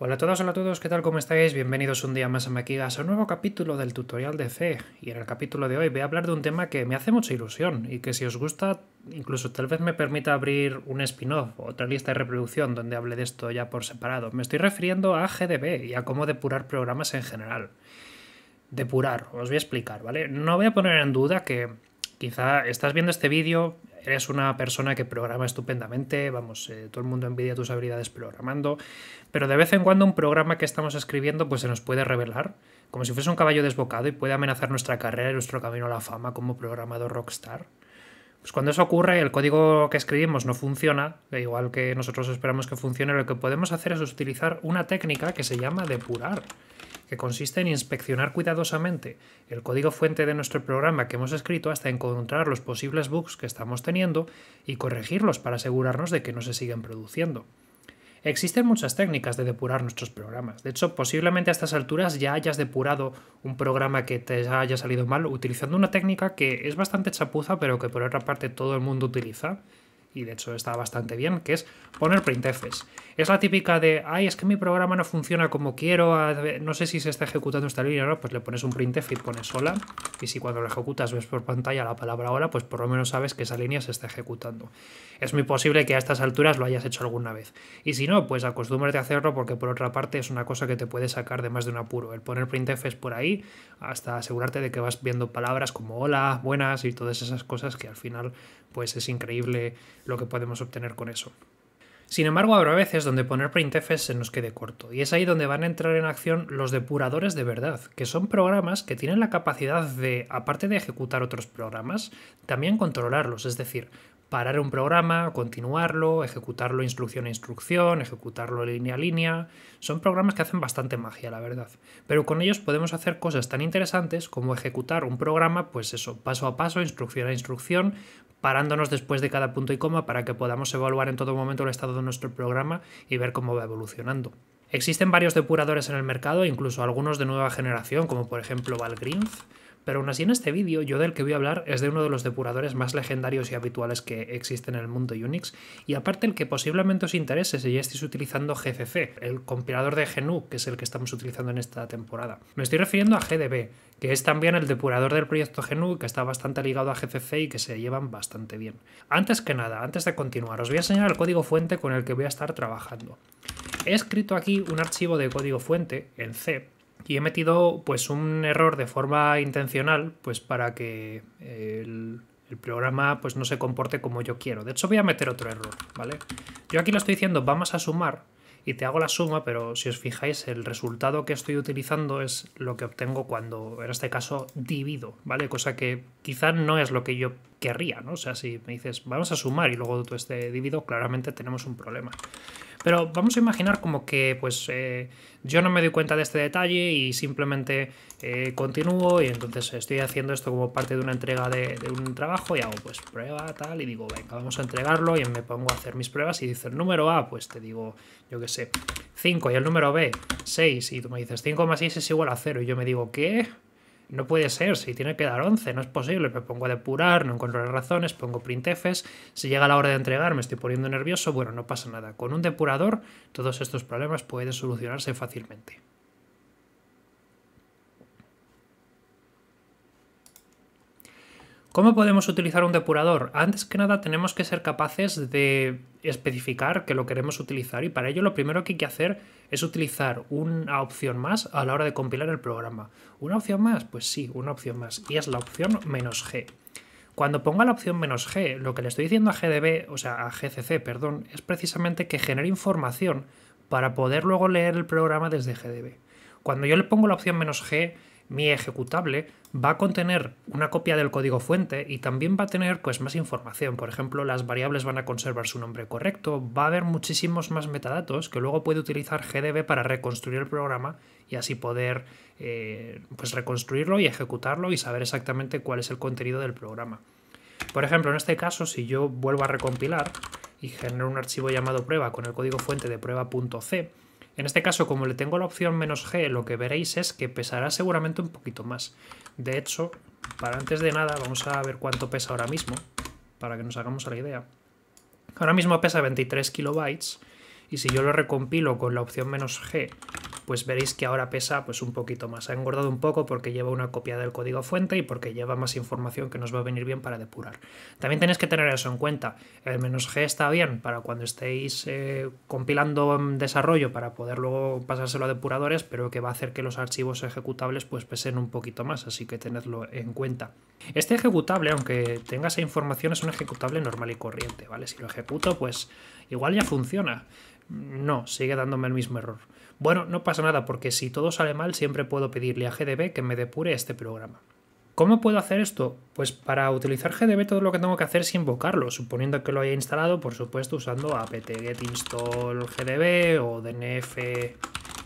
Hola a todos, hola a todos, ¿qué tal? ¿Cómo estáis? Bienvenidos un día más a Maquigas, a un nuevo capítulo del tutorial de C. Y en el capítulo de hoy voy a hablar de un tema que me hace mucha ilusión y que si os gusta, incluso tal vez me permita abrir un spin-off, otra lista de reproducción donde hable de esto ya por separado. Me estoy refiriendo a GDB y a cómo depurar programas en general. Depurar, os voy a explicar, ¿vale? No voy a poner en duda que Quizá estás viendo este vídeo, eres una persona que programa estupendamente, vamos, eh, todo el mundo envidia tus habilidades programando, pero de vez en cuando un programa que estamos escribiendo pues se nos puede revelar, como si fuese un caballo desbocado y puede amenazar nuestra carrera y nuestro camino a la fama como programador rockstar. Pues cuando eso ocurre, el código que escribimos no funciona, e igual que nosotros esperamos que funcione, lo que podemos hacer es utilizar una técnica que se llama depurar que consiste en inspeccionar cuidadosamente el código fuente de nuestro programa que hemos escrito hasta encontrar los posibles bugs que estamos teniendo y corregirlos para asegurarnos de que no se sigan produciendo. Existen muchas técnicas de depurar nuestros programas. De hecho, posiblemente a estas alturas ya hayas depurado un programa que te haya salido mal utilizando una técnica que es bastante chapuza, pero que por otra parte todo el mundo utiliza, y de hecho está bastante bien, que es poner printfs. Es la típica de, ay, es que mi programa no funciona como quiero, no sé si se está ejecutando esta línea o no, pues le pones un printf y pones hola, y si cuando lo ejecutas ves por pantalla la palabra hola, pues por lo menos sabes que esa línea se está ejecutando. Es muy posible que a estas alturas lo hayas hecho alguna vez, y si no, pues acostúmbrate a hacerlo porque por otra parte es una cosa que te puede sacar de más de un apuro. El poner printfs por ahí hasta asegurarte de que vas viendo palabras como hola, buenas y todas esas cosas que al final pues es increíble lo que podemos obtener con eso. Sin embargo, habrá veces donde poner printf se nos quede corto, y es ahí donde van a entrar en acción los depuradores de verdad, que son programas que tienen la capacidad de, aparte de ejecutar otros programas, también controlarlos, es decir, parar un programa, continuarlo, ejecutarlo instrucción a instrucción, ejecutarlo línea a línea. Son programas que hacen bastante magia, la verdad. Pero con ellos podemos hacer cosas tan interesantes como ejecutar un programa, pues eso, paso a paso, instrucción a instrucción, parándonos después de cada punto y coma para que podamos evaluar en todo momento el estado de nuestro programa y ver cómo va evolucionando. Existen varios depuradores en el mercado, incluso algunos de nueva generación, como por ejemplo Valgrind pero aún así en este vídeo yo del que voy a hablar es de uno de los depuradores más legendarios y habituales que existen en el mundo Unix y aparte el que posiblemente os interese si ya estáis utilizando GCC, el compilador de GNU, que es el que estamos utilizando en esta temporada. Me estoy refiriendo a GDB, que es también el depurador del proyecto GNU que está bastante ligado a GCC y que se llevan bastante bien. Antes que nada, antes de continuar, os voy a enseñar el código fuente con el que voy a estar trabajando. He escrito aquí un archivo de código fuente en C y he metido pues un error de forma intencional, pues para que eh, el, programa pues no se comporte como yo quiero. De hecho voy a meter otro error, ¿vale? Yo aquí lo estoy diciendo, vamos a sumar y te hago la suma, pero si os fijáis el resultado que estoy utilizando es lo que obtengo cuando en este caso divido, ¿vale? Cosa que quizá no es lo que yo querría, ¿no? O sea, si me dices vamos a sumar y luego tú este divido, claramente tenemos un problema. Pero vamos a imaginar como que pues eh, yo no me doy cuenta de este detalle y simplemente eh, continúo y entonces estoy haciendo esto como parte de una entrega de, un trabajo y hago pues prueba tal y digo venga vamos a entregarlo y me pongo a hacer mis pruebas y dice el número A pues te digo yo qué sé 5 y el número B 6 y tú me dices 5 más 6 es igual a 0 y yo me digo ¿qué? no puede ser, si tiene que dar 11, no es posible, me pongo a depurar, no encuentro las razones, pongo printfs, si llega la hora de entregar me estoy poniendo nervioso, bueno, no pasa nada. Con un depurador todos estos problemas pueden solucionarse fácilmente. ¿Cómo podemos utilizar un depurador? Antes que nada tenemos que ser capaces de especificar que lo queremos utilizar y para ello lo primero que hay que hacer es utilizar una opción más a la hora de compilar el programa. ¿Una opción más? Pues sí, una opción más. Y es la opción menos G. Cuando ponga la opción menos G, lo que le estoy diciendo a GDB, o sea, a GCC, perdón, es precisamente que genere información para poder luego leer el programa desde GDB. Cuando yo le pongo la opción menos G, mi ejecutable va a contener una copia del código fuente y también va a tener pues más información. Por ejemplo, las variables van a conservar su nombre correcto, va a haber muchísimos más metadatos que luego puede utilizar GDB para reconstruir el programa y así poder eh, pues reconstruirlo y ejecutarlo y saber exactamente cuál es el contenido del programa. Por ejemplo, en este caso, si yo vuelvo a recompilar y genero un archivo llamado prueba con el código fuente de prueba.c, en este caso, como le tengo la opción menos G, lo que veréis es que pesará seguramente un poquito más. De hecho, para antes de nada, vamos a ver cuánto pesa ahora mismo, para que nos hagamos la idea. Ahora mismo pesa 23 kilobytes, y si yo lo recompilo con la opción menos G pues veréis que ahora pesa pues un poquito más. Ha engordado un poco porque lleva una copia del código fuente y porque lleva más información que nos va a venir bien para depurar. También tenéis que tener eso en cuenta. El menos G está bien para cuando estéis eh, compilando mm, desarrollo para poder luego pasárselo a depuradores, pero que va a hacer que los archivos ejecutables pues pesen un poquito más, así que tenedlo en cuenta. Este ejecutable, aunque tenga esa información, es un ejecutable normal y corriente, ¿vale? Si lo ejecuto, pues igual ya funciona. No, sigue dándome el mismo error. Bueno, no pasa nada porque si todo sale mal siempre puedo pedirle a GDB que me depure este programa. ¿Cómo puedo hacer esto? Pues para utilizar GDB todo lo que tengo que hacer es invocarlo, suponiendo que lo haya instalado, por supuesto, usando apt-get install GDB o dnf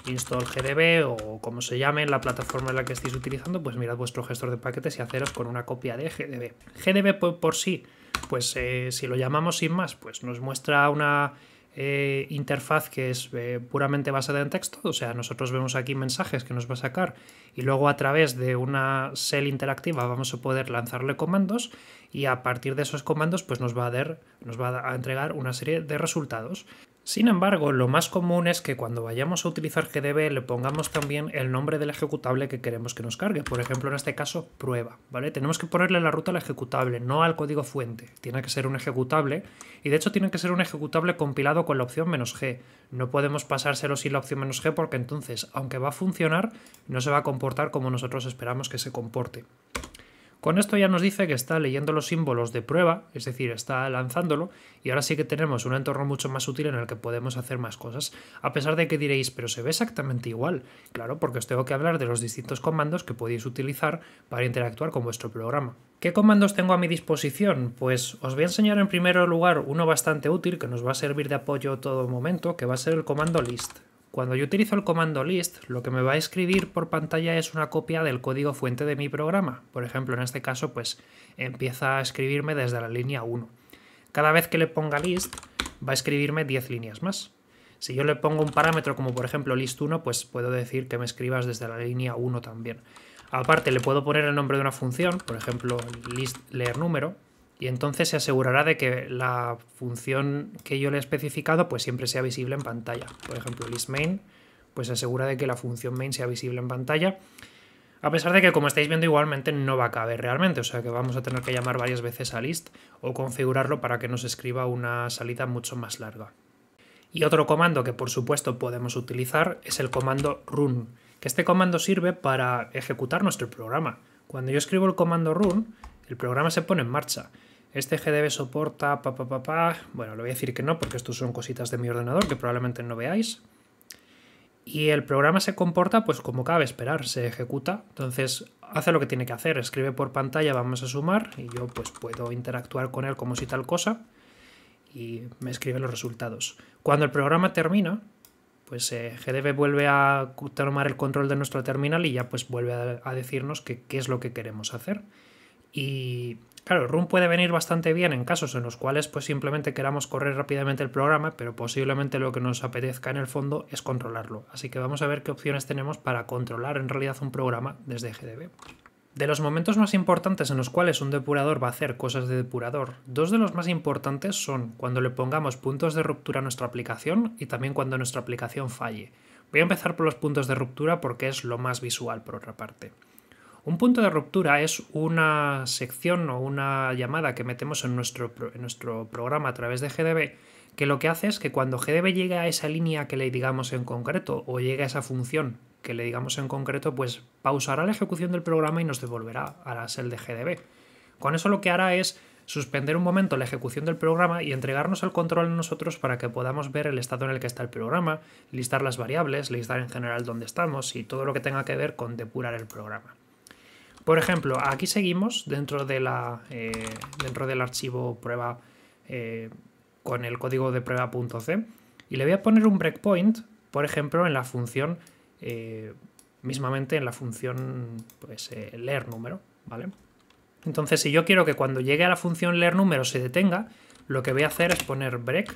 install GDB o como se llame en la plataforma en la que estéis utilizando, pues mirad vuestro gestor de paquetes y haceros con una copia de GDB. GDB por, pues, por sí, pues eh, si lo llamamos sin más, pues nos muestra una eh, interfaz que es eh, puramente basada en texto, o sea, nosotros vemos aquí mensajes que nos va a sacar y luego a través de una cell interactiva vamos a poder lanzarle comandos y a partir de esos comandos pues nos va a, dar, nos va a entregar una serie de resultados. Sin embargo, lo más común es que cuando vayamos a utilizar GDB le pongamos también el nombre del ejecutable que queremos que nos cargue. Por ejemplo, en este caso, prueba. ¿vale? Tenemos que ponerle la ruta al ejecutable, no al código fuente. Tiene que ser un ejecutable y de hecho tiene que ser un ejecutable compilado con la opción "-g". No podemos pasárselo sin la opción "-g" porque entonces, aunque va a funcionar, no se va a comportar como nosotros esperamos que se comporte. Con esto ya nos dice que está leyendo los símbolos de prueba, es decir, está lanzándolo, y ahora sí que tenemos un entorno mucho más útil en el que podemos hacer más cosas, a pesar de que diréis, pero se ve exactamente igual. Claro, porque os tengo que hablar de los distintos comandos que podéis utilizar para interactuar con vuestro programa. ¿Qué comandos tengo a mi disposición? Pues os voy a enseñar en primer lugar uno bastante útil que nos va a servir de apoyo todo momento, que va a ser el comando list. Cuando yo utilizo el comando list, lo que me va a escribir por pantalla es una copia del código fuente de mi programa. Por ejemplo, en este caso, pues empieza a escribirme desde la línea 1. Cada vez que le ponga list, va a escribirme 10 líneas más. Si yo le pongo un parámetro como por ejemplo list1, pues puedo decir que me escribas desde la línea 1 también. Aparte, le puedo poner el nombre de una función, por ejemplo, list leer número, y entonces se asegurará de que la función que yo le he especificado pues siempre sea visible en pantalla. Por ejemplo, listMain pues se asegura de que la función main sea visible en pantalla. A pesar de que, como estáis viendo, igualmente no va a caber realmente, o sea que vamos a tener que llamar varias veces a list o configurarlo para que nos escriba una salida mucho más larga. Y otro comando que por supuesto podemos utilizar es el comando run, que este comando sirve para ejecutar nuestro programa. Cuando yo escribo el comando run, el programa se pone en marcha. Este GDB soporta pa, Bueno, lo voy a decir que no porque estos son cositas de mi ordenador que probablemente no veáis. Y el programa se comporta pues como cabe esperar, se ejecuta. Entonces hace lo que tiene que hacer, escribe por pantalla, vamos a sumar y yo pues puedo interactuar con él como si tal cosa y me escribe los resultados. Cuando el programa termina, pues eh, GDB vuelve a tomar el control de nuestro terminal y ya pues vuelve a, decirnos qué es lo que queremos hacer. Y Claro, Run puede venir bastante bien en casos en los cuales pues simplemente queramos correr rápidamente el programa, pero posiblemente lo que nos apetezca en el fondo es controlarlo. Así que vamos a ver qué opciones tenemos para controlar en realidad un programa desde GDB. De los momentos más importantes en los cuales un depurador va a hacer cosas de depurador, dos de los más importantes son cuando le pongamos puntos de ruptura a nuestra aplicación y también cuando nuestra aplicación falle. Voy a empezar por los puntos de ruptura porque es lo más visual por otra parte. Un punto de ruptura es una sección o una llamada que metemos en nuestro, nuestro programa a través de GDB que lo que hace es que cuando GDB llegue a esa línea que le digamos en concreto o llegue a esa función que le digamos en concreto, pues pausará la ejecución del programa y nos devolverá a la shell de GDB. Con eso lo que hará es suspender un momento la ejecución del programa y entregarnos el control a nosotros para que podamos ver el estado en el que está el programa, listar las variables, listar en general dónde estamos y todo lo que tenga que ver con depurar el programa. Por ejemplo, aquí seguimos dentro, de la, eh, dentro del archivo prueba eh, con el código de prueba.c y le voy a poner un breakpoint, por ejemplo, en la función, eh, mismamente en la función pues, leer número, ¿vale? Entonces, si yo quiero que cuando llegue a la función leer número se detenga, lo que voy a hacer es poner break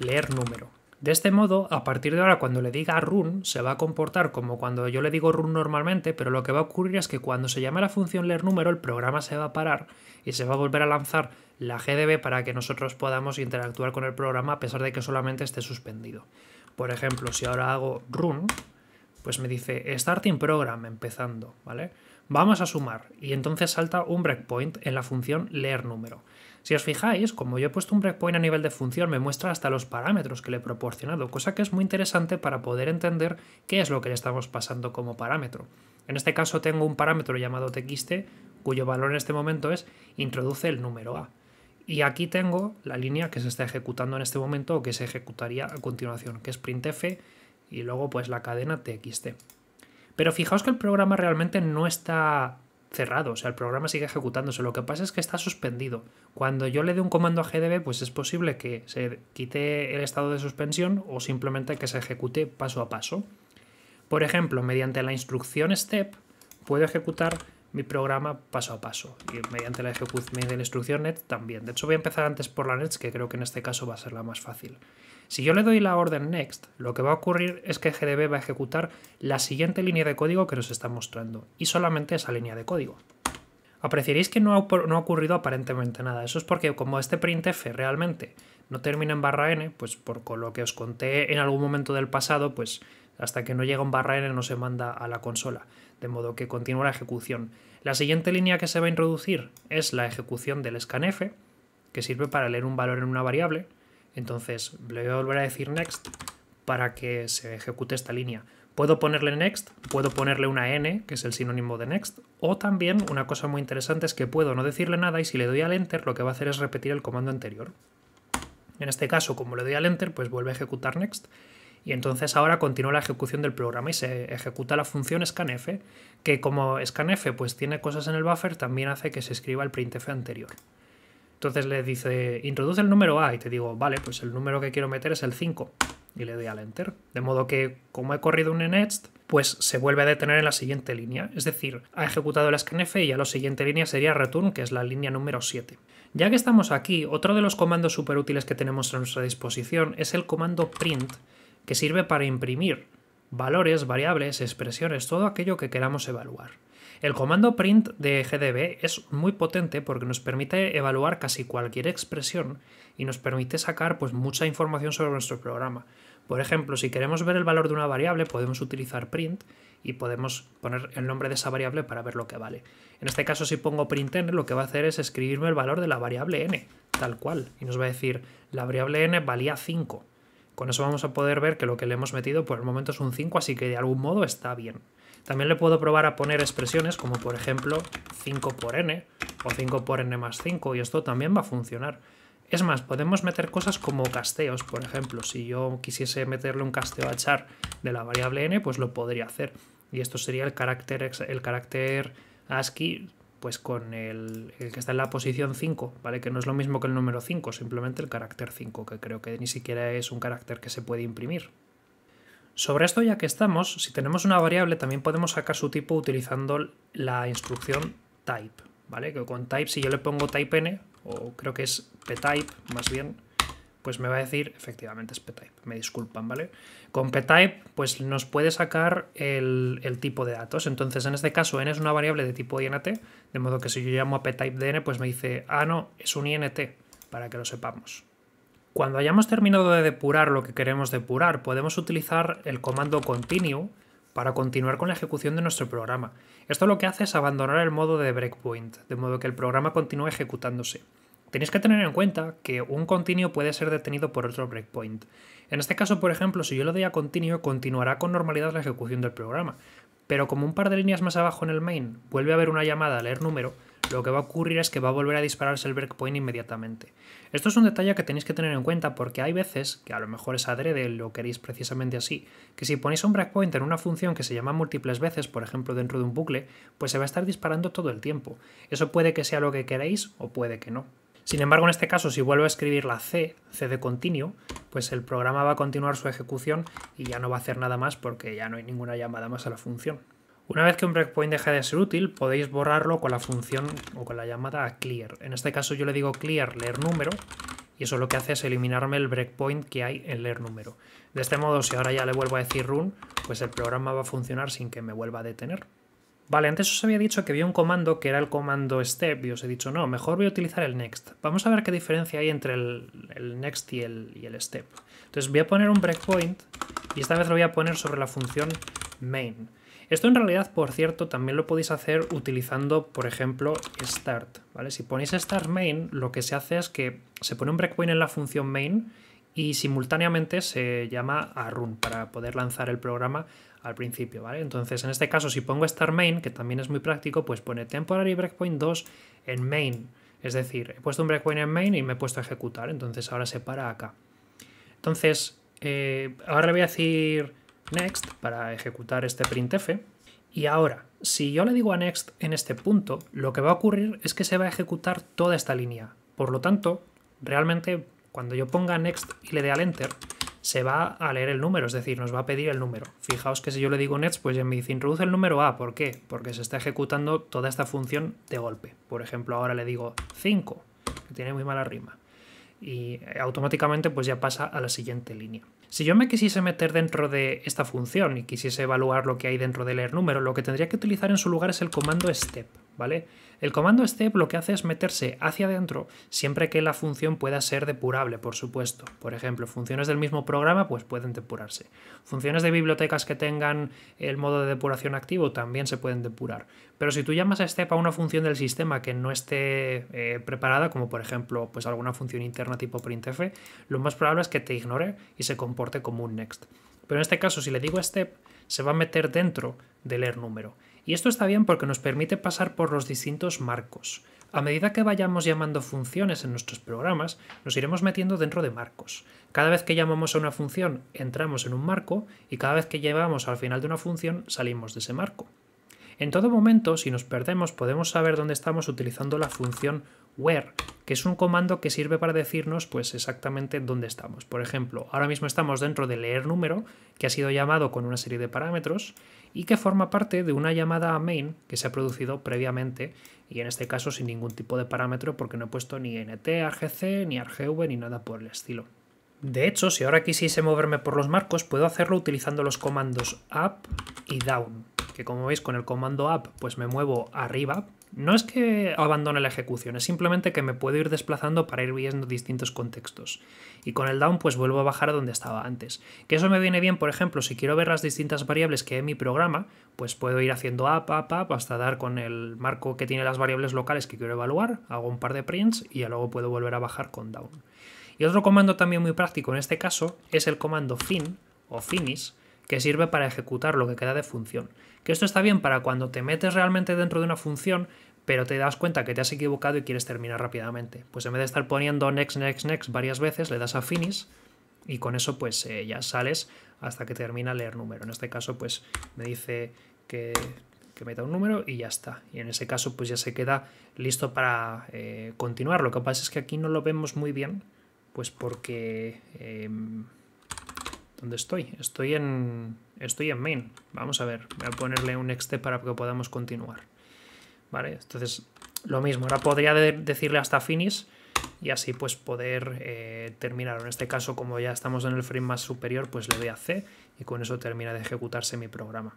leer número. De este modo, a partir de ahora, cuando le diga run, se va a comportar como cuando yo le digo run normalmente, pero lo que va a ocurrir es que cuando se llame la función leer número, el programa se va a parar y se va a volver a lanzar la GDB para que nosotros podamos interactuar con el programa a pesar de que solamente esté suspendido. Por ejemplo, si ahora hago run, pues me dice starting program empezando, ¿vale? Vamos a sumar y entonces salta un breakpoint en la función leer número. Si os fijáis, como yo he puesto un breakpoint a nivel de función, me muestra hasta los parámetros que le he proporcionado, cosa que es muy interesante para poder entender qué es lo que le estamos pasando como parámetro. En este caso tengo un parámetro llamado txt, cuyo valor en este momento es introduce el número a. Y aquí tengo la línea que se está ejecutando en este momento o que se ejecutaría a continuación, que es printf y luego pues la cadena txt. Pero fijaos que el programa realmente no está cerrado, o sea, el programa sigue ejecutándose, lo que pasa es que está suspendido. Cuando yo le dé un comando a GDB, pues es posible que se quite el estado de suspensión o simplemente que se ejecute paso a paso. Por ejemplo, mediante la instrucción step puedo ejecutar mi programa paso a paso y mediante la ejecución de instrucción net también. De hecho voy a empezar antes por la net, que creo que en este caso va a ser la más fácil. Si yo le doy la orden next, lo que va a ocurrir es que GDB va a ejecutar la siguiente línea de código que nos está mostrando, y solamente esa línea de código. Apreciaréis que no ha, ocurrido aparentemente nada, eso es porque como este printf realmente no termina en barra n, pues por lo que os conté en algún momento del pasado, pues hasta que no llega un barra n no se manda a la consola, de modo que continúa la ejecución. La siguiente línea que se va a introducir es la ejecución del scanf, que sirve para leer un valor en una variable, entonces le voy a volver a decir next para que se ejecute esta línea. Puedo ponerle next, puedo ponerle una n, que es el sinónimo de next, o también una cosa muy interesante es que puedo no decirle nada y si le doy al enter lo que va a hacer es repetir el comando anterior. En este caso, como le doy al enter, pues vuelve a ejecutar next y entonces ahora continúa la ejecución del programa y se ejecuta la función scanf, que como scanf pues tiene cosas en el buffer, también hace que se escriba el printf anterior. Entonces le dice, introduce el número A y te digo, vale, pues el número que quiero meter es el 5. Y le doy al enter. De modo que, como he corrido un next, pues se vuelve a detener en la siguiente línea. Es decir, ha ejecutado el scanf y a la siguiente línea sería return, que es la línea número 7. Ya que estamos aquí, otro de los comandos súper útiles que tenemos a nuestra disposición es el comando print, que sirve para imprimir valores, variables, expresiones, todo aquello que queramos evaluar. El comando print de GDB es muy potente porque nos permite evaluar casi cualquier expresión y nos permite sacar pues, mucha información sobre nuestro programa. Por ejemplo, si queremos ver el valor de una variable, podemos utilizar print y podemos poner el nombre de esa variable para ver lo que vale. En este caso, si pongo printn, lo que va a hacer es escribirme el valor de la variable n, tal cual, y nos va a decir, la variable n valía 5. Con eso vamos a poder ver que lo que le hemos metido por el momento es un 5, así que de algún modo está bien. También le puedo probar a poner expresiones como por ejemplo 5 por n o 5 por n más 5 y esto también va a funcionar. Es más, podemos meter cosas como casteos, por ejemplo, si yo quisiese meterle un casteo a char de la variable n, pues lo podría hacer. Y esto sería el carácter, el carácter ASCII pues con el, el, que está en la posición 5, ¿vale? Que no es lo mismo que el número 5, simplemente el carácter 5, que creo que ni siquiera es un carácter que se puede imprimir. Sobre esto ya que estamos, si tenemos una variable también podemos sacar su tipo utilizando la instrucción type, ¿vale? Que con type, si yo le pongo type n, o creo que es ptype más bien, pues me va a decir, efectivamente es ptype, me disculpan, ¿vale? Con ptype pues nos puede sacar el, tipo de datos, entonces en este caso n es una variable de tipo int, de modo que si yo llamo a ptype de n, pues me dice, ah no, es un int, para que lo sepamos. Cuando hayamos terminado de depurar lo que queremos depurar, podemos utilizar el comando continue para continuar con la ejecución de nuestro programa. Esto lo que hace es abandonar el modo de breakpoint, de modo que el programa continúe ejecutándose. Tenéis que tener en cuenta que un continuo puede ser detenido por otro breakpoint. En este caso, por ejemplo, si yo le doy a continue, continuará con normalidad la ejecución del programa. Pero como un par de líneas más abajo en el main vuelve a haber una llamada a leer número, lo que va a ocurrir es que va a volver a dispararse el breakpoint inmediatamente. Esto es un detalle que tenéis que tener en cuenta porque hay veces, que a lo mejor es adrede, lo queréis precisamente así, que si ponéis un breakpoint en una función que se llama múltiples veces, por ejemplo dentro de un bucle, pues se va a estar disparando todo el tiempo. Eso puede que sea lo que queréis o puede que no. Sin embargo, en este caso, si vuelvo a escribir la C, C de continuo, pues el programa va a continuar su ejecución y ya no va a hacer nada más porque ya no hay ninguna llamada más a la función. Una vez que un breakpoint deja de ser útil, podéis borrarlo con la función o con la llamada clear. En este caso yo le digo clear leer número y eso lo que hace es eliminarme el breakpoint que hay en leer número. De este modo, si ahora ya le vuelvo a decir run, pues el programa va a funcionar sin que me vuelva a detener. Vale, antes os había dicho que había un comando que era el comando step y os he dicho, no, mejor voy a utilizar el next. Vamos a ver qué diferencia hay entre el, next y y el step. Entonces voy a poner un breakpoint y esta vez lo voy a poner sobre la función main. Esto en realidad, por cierto, también lo podéis hacer utilizando, por ejemplo, start. ¿vale? Si ponéis start main, lo que se hace es que se pone un breakpoint en la función main y simultáneamente se llama a run para poder lanzar el programa al principio, ¿vale? Entonces, en este caso, si pongo start main, que también es muy práctico, pues pone temporary breakpoint 2 en main. Es decir, he puesto un breakpoint en main y me he puesto a ejecutar, entonces ahora se para acá. Entonces, eh, ahora le voy a decir next para ejecutar este printf. Y ahora, si yo le digo a next en este punto, lo que va a ocurrir es que se va a ejecutar toda esta línea. Por lo tanto, realmente cuando yo ponga next y le dé al enter, se va a leer el número, es decir, nos va a pedir el número. Fijaos que si yo le digo next, pues ya me dice introduce el número A. ¿Por qué? Porque se está ejecutando toda esta función de golpe. Por ejemplo, ahora le digo 5, que tiene muy mala rima. Y automáticamente pues ya pasa a la siguiente línea. Si yo me quisiese meter dentro de esta función y quisiese evaluar lo que hay dentro de leer número, lo que tendría que utilizar en su lugar es el comando step. El comando step lo que hace es meterse hacia adentro siempre que la función pueda ser depurable, por supuesto. Por ejemplo, funciones del mismo programa pues pueden depurarse. Funciones de bibliotecas que tengan el modo de depuración activo también se pueden depurar. Pero si tú llamas a step a una función del sistema que no esté eh, preparada, como por ejemplo pues alguna función interna tipo printf, lo más probable es que te ignore y se comporte como un next. Pero en este caso, si le digo step, se va a meter dentro del leer número. Y esto está bien porque nos permite pasar por los distintos marcos. A medida que vayamos llamando funciones en nuestros programas, nos iremos metiendo dentro de marcos. Cada vez que llamamos a una función, entramos en un marco y cada vez que llegamos al final de una función, salimos de ese marco. En todo momento, si nos perdemos, podemos saber dónde estamos utilizando la función where, que es un comando que sirve para decirnos pues exactamente dónde estamos. Por ejemplo, ahora mismo estamos dentro de leer número, que ha sido llamado con una serie de parámetros, y que forma parte de una llamada a main que se ha producido previamente y en este caso sin ningún tipo de parámetro porque no he puesto ni nt, argc, ni argv, ni nada por el estilo. De hecho, si ahora quisiese moverme por los marcos, puedo hacerlo utilizando los comandos up y down, que como veis con el comando up pues me muevo arriba no es que abandone la ejecución, es simplemente que me puedo ir desplazando para ir viendo distintos contextos. Y con el down pues vuelvo a bajar a donde estaba antes. Que eso me viene bien, por ejemplo, si quiero ver las distintas variables que hay en mi programa, pues puedo ir haciendo up, up, up, hasta dar con el marco que tiene las variables locales que quiero evaluar, hago un par de prints y luego puedo volver a bajar con down. Y otro comando también muy práctico en este caso es el comando fin o finish, que sirve para ejecutar lo que queda de función. Que esto está bien para cuando te metes realmente dentro de una función, pero te das cuenta que te has equivocado y quieres terminar rápidamente. Pues en vez de estar poniendo next, next, next varias veces, le das a finish y con eso pues eh, ya sales hasta que termina leer número. En este caso pues me dice que, que, meta un número y ya está. Y en ese caso pues ya se queda listo para eh, continuar. Lo que pasa es que aquí no lo vemos muy bien pues porque... Em, ¿Dónde estoy? Estoy en, estoy en main. Vamos a ver, voy a ponerle un ext para que podamos continuar. Vale, entonces lo mismo. Ahora podría decirle hasta finish y así pues poder eh, terminar. En este caso, como ya estamos en el frame más superior, pues le doy a C y con eso termina de ejecutarse mi programa.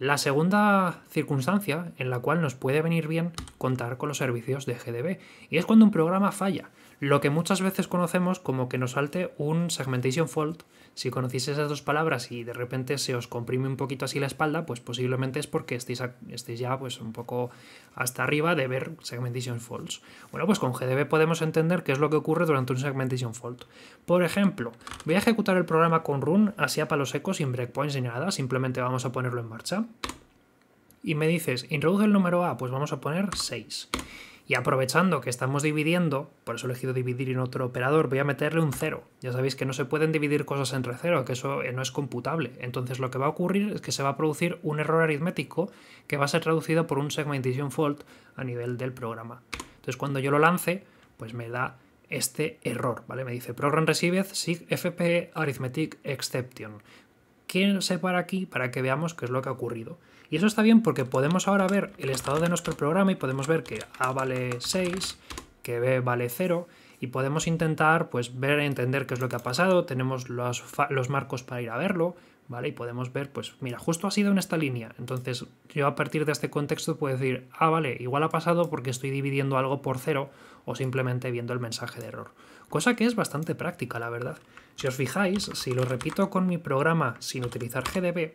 La segunda circunstancia en la cual nos puede venir bien contar con los servicios de GDB y es cuando un programa falla. Lo que muchas veces conocemos como que nos salte un segmentation fault. Si conocéis esas dos palabras y de repente se os comprime un poquito así la espalda, pues posiblemente es porque estéis, ya pues un poco hasta arriba de ver segmentation faults. Bueno, pues con GDB podemos entender qué es lo que ocurre durante un segmentation fault. Por ejemplo, voy a ejecutar el programa con run así a palos secos, sin breakpoints ni nada, simplemente vamos a ponerlo en marcha. Y me dices, introduce el número A, pues vamos a poner 6. Y aprovechando que estamos dividiendo, por eso he elegido dividir en otro operador, voy a meterle un cero. Ya sabéis que no se pueden dividir cosas entre cero, que eso eh, no es computable. Entonces lo que va a ocurrir es que se va a producir un error aritmético que va a ser traducido por un segmentation fault a nivel del programa. Entonces cuando yo lo lance, pues me da este error, ¿vale? Me dice program receiveth sig fp arithmetic exception. ¿Qué para aquí para que veamos qué es lo que ha ocurrido? Y eso está bien porque podemos ahora ver el estado de nuestro programa y podemos ver que A vale 6, que B vale 0 y podemos intentar pues ver, entender qué es lo que ha pasado, tenemos los, marcos para ir a verlo, ¿vale? Y podemos ver, pues mira, justo ha sido en esta línea, entonces yo a partir de este contexto puedo decir, ah, vale, igual ha pasado porque estoy dividiendo algo por cero o simplemente viendo el mensaje de error. Cosa que es bastante práctica, la verdad. Si os fijáis, si lo repito con mi programa sin utilizar GDB,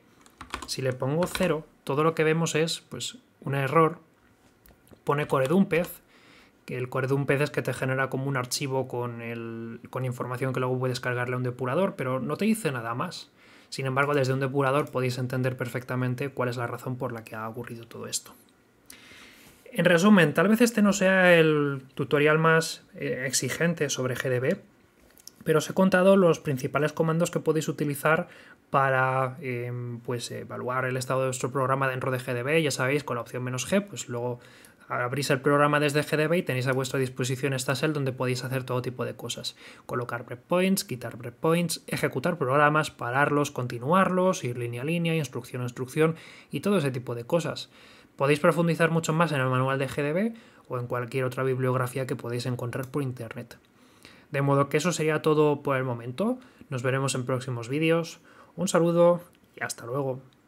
si le pongo 0, todo lo que vemos es pues, un error. Pone core de un pez, que el core de un pez es que te genera como un archivo con, con información que luego puedes cargarle a un depurador, pero no te dice nada más. Sin embargo, desde un depurador podéis entender perfectamente cuál es la razón por la que ha ocurrido todo esto. En resumen, tal vez este no sea el tutorial más eh, exigente sobre GDB, pero os he contado los principales comandos que podéis utilizar para em, pues, evaluar el estado de vuestro programa dentro de GDB. Ya sabéis, con la opción menos "-g", pues luego abrís el programa desde GDB y tenéis a vuestra disposición esta shell donde podéis hacer todo tipo de cosas. Colocar breakpoints, quitar breakpoints, ejecutar programas, pararlos, continuarlos, ir línea a línea, instrucción a instrucción y todo ese tipo de cosas. Podéis profundizar mucho más en el manual de GDB o en cualquier otra bibliografía que podéis encontrar por internet. De modo que eso sería todo por el momento. Nos veremos en próximos vídeos. Un saludo y hasta luego.